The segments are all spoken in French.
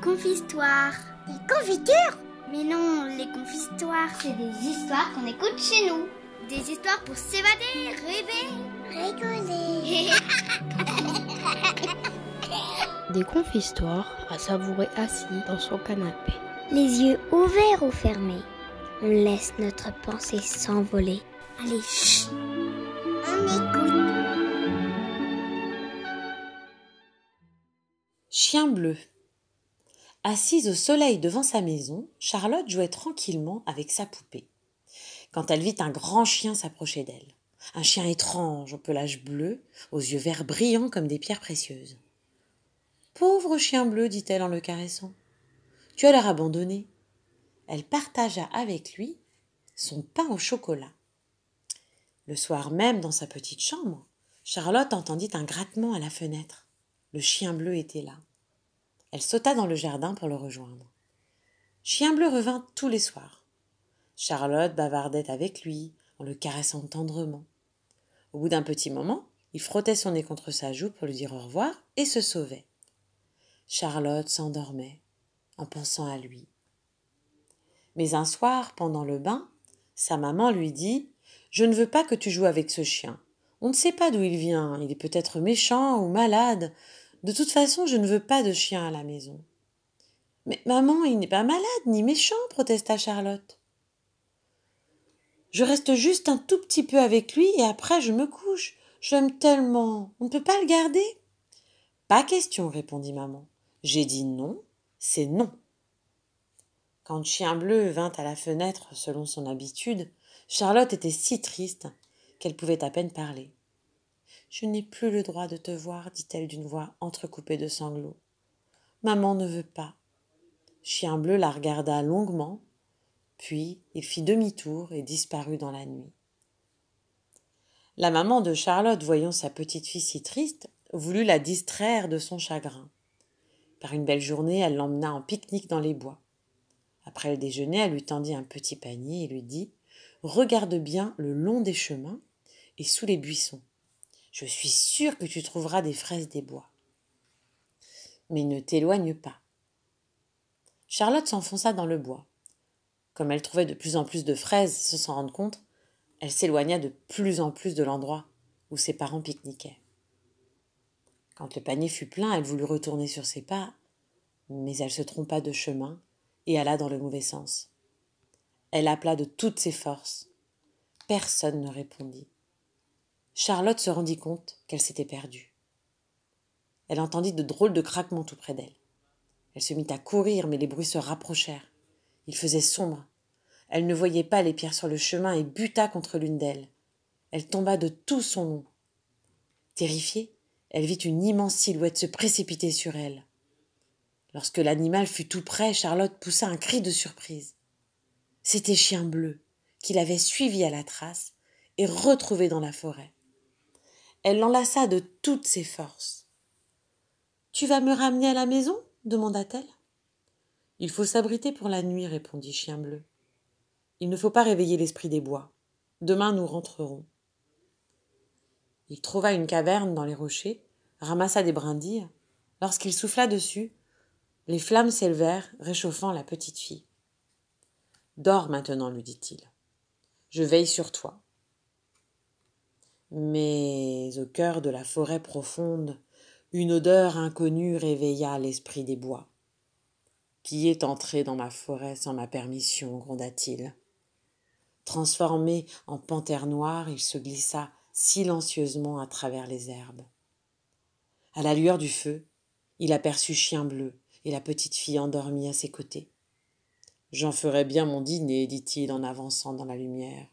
confistoires. Les confitures Mais non, les confistoires, c'est des histoires qu'on écoute chez nous. Des histoires pour s'évader, rêver, rigoler. des confistoires à savourer assis dans son canapé. Les yeux ouverts ou fermés, on laisse notre pensée s'envoler. Allez, chut. on écoute. Chien bleu. Assise au soleil devant sa maison, Charlotte jouait tranquillement avec sa poupée. Quand elle vit un grand chien s'approcher d'elle. Un chien étrange, au pelage bleu, aux yeux verts brillants comme des pierres précieuses. Pauvre chien bleu, dit-elle en le caressant. Tu as l'air abandonné. Elle partagea avec lui son pain au chocolat. Le soir même, dans sa petite chambre, Charlotte entendit un grattement à la fenêtre. Le chien bleu était là. Elle sauta dans le jardin pour le rejoindre. Chien bleu revint tous les soirs. Charlotte bavardait avec lui, en le caressant tendrement. Au bout d'un petit moment, il frottait son nez contre sa joue pour lui dire au revoir et se sauvait. Charlotte s'endormait en pensant à lui. Mais un soir, pendant le bain, sa maman lui dit Je ne veux pas que tu joues avec ce chien. On ne sait pas d'où il vient, il est peut-être méchant ou malade. De toute façon, je ne veux pas de chien à la maison. Mais maman, il n'est pas malade ni méchant, protesta Charlotte. Je reste juste un tout petit peu avec lui et après je me couche. J'aime tellement. On ne peut pas le garder. Pas question, répondit maman. J'ai dit non, c'est non. Quand Chien Bleu vint à la fenêtre selon son habitude, Charlotte était si triste qu'elle pouvait à peine parler. Je n'ai plus le droit de te voir, dit-elle d'une voix entrecoupée de sanglots. Maman ne veut pas. Chien bleu la regarda longuement, puis il fit demi-tour et disparut dans la nuit. La maman de Charlotte, voyant sa petite fille si triste, voulut la distraire de son chagrin. Par une belle journée, elle l'emmena en pique-nique dans les bois. Après le déjeuner, elle lui tendit un petit panier et lui dit Regarde bien le long des chemins et sous les buissons. Je suis sûre que tu trouveras des fraises des bois. Mais ne t'éloigne pas. Charlotte s'enfonça dans le bois. Comme elle trouvait de plus en plus de fraises sans s'en rendre compte, elle s'éloigna de plus en plus de l'endroit où ses parents pique-niquaient. Quand le panier fut plein, elle voulut retourner sur ses pas, mais elle se trompa de chemin et alla dans le mauvais sens. Elle appela de toutes ses forces. Personne ne répondit. Charlotte se rendit compte qu'elle s'était perdue. Elle entendit de drôles de craquements tout près d'elle. Elle se mit à courir, mais les bruits se rapprochèrent. Il faisait sombre. Elle ne voyait pas les pierres sur le chemin et buta contre l'une d'elles. Elle tomba de tout son long. Terrifiée, elle vit une immense silhouette se précipiter sur elle. Lorsque l'animal fut tout près, Charlotte poussa un cri de surprise. C'était Chien Bleu, qui l'avait suivi à la trace et retrouvé dans la forêt. Elle l'enlaça de toutes ses forces. Tu vas me ramener à la maison demanda-t-elle. Il faut s'abriter pour la nuit, répondit Chien Bleu. Il ne faut pas réveiller l'esprit des bois. Demain nous rentrerons. Il trouva une caverne dans les rochers, ramassa des brindilles. Lorsqu'il souffla dessus, les flammes s'élevèrent, réchauffant la petite fille. Dors maintenant, lui dit-il. Je veille sur toi mais au cœur de la forêt profonde, une odeur inconnue réveilla l'esprit des bois. Qui est entré dans ma forêt sans ma permission gronda-t-il. Transformé en panthère noire, il se glissa silencieusement à travers les herbes. À la lueur du feu, il aperçut Chien Bleu et la petite fille endormie à ses côtés. J'en ferai bien mon dîner, dit-il en avançant dans la lumière.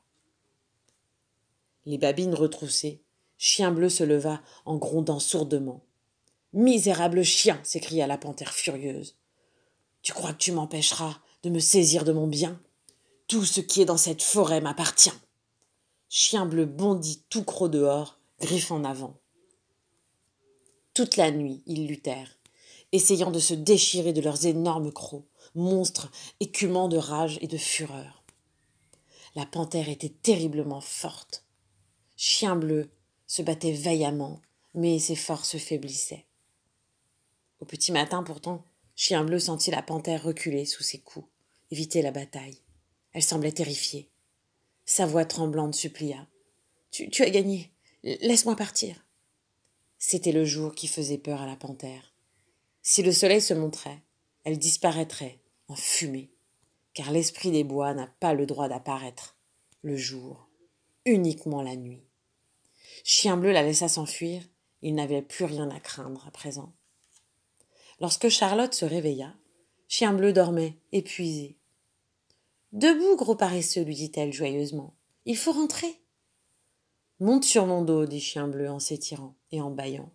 Les babines retroussées, Chien bleu se leva en grondant sourdement. Misérable chien s'écria la panthère furieuse. Tu crois que tu m'empêcheras de me saisir de mon bien Tout ce qui est dans cette forêt m'appartient. Chien bleu bondit tout croc dehors, griffe en avant. Toute la nuit, ils luttèrent, essayant de se déchirer de leurs énormes crocs, monstres écumants de rage et de fureur. La panthère était terriblement forte. Chien bleu se battait vaillamment, mais ses forces faiblissaient. Au petit matin pourtant, Chien bleu sentit la panthère reculer sous ses coups, éviter la bataille. Elle semblait terrifiée. Sa voix tremblante supplia. Tu, tu as gagné. Laisse-moi partir. C'était le jour qui faisait peur à la panthère. Si le soleil se montrait, elle disparaîtrait en fumée, car l'esprit des bois n'a pas le droit d'apparaître le jour, uniquement la nuit. Chien bleu la laissa s'enfuir. Il n'avait plus rien à craindre à présent. Lorsque Charlotte se réveilla, Chien bleu dormait, épuisé. Debout, gros paresseux, lui dit-elle joyeusement. Il faut rentrer. Monte sur mon dos, dit Chien bleu en s'étirant et en bâillant.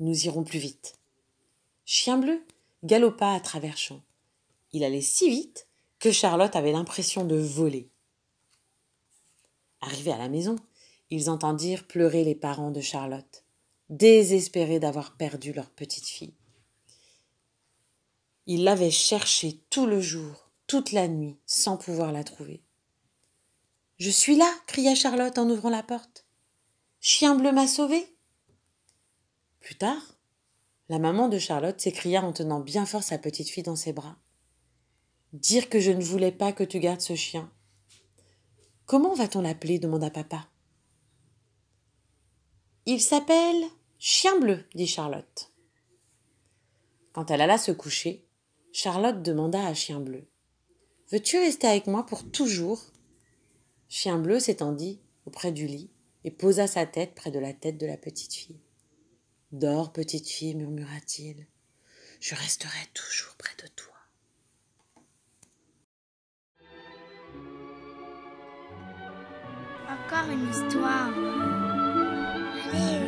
Nous irons plus vite. Chien bleu galopa à travers champs. Il allait si vite que Charlotte avait l'impression de voler. Arrivée à la maison, ils entendirent pleurer les parents de Charlotte, désespérés d'avoir perdu leur petite fille. Ils l'avaient cherchée tout le jour, toute la nuit, sans pouvoir la trouver. Je suis là, cria Charlotte en ouvrant la porte. Chien bleu m'a sauvée. Plus tard, la maman de Charlotte s'écria en tenant bien fort sa petite fille dans ses bras. Dire que je ne voulais pas que tu gardes ce chien. Comment va-t-on l'appeler demanda papa. Il s'appelle Chien bleu, dit Charlotte. Quand elle alla se coucher, Charlotte demanda à Chien bleu. Veux-tu rester avec moi pour toujours Chien bleu s'étendit auprès du lit et posa sa tête près de la tête de la petite fille. Dors, petite fille, murmura-t-il. Je resterai toujours près de toi. Encore une histoire. Clear.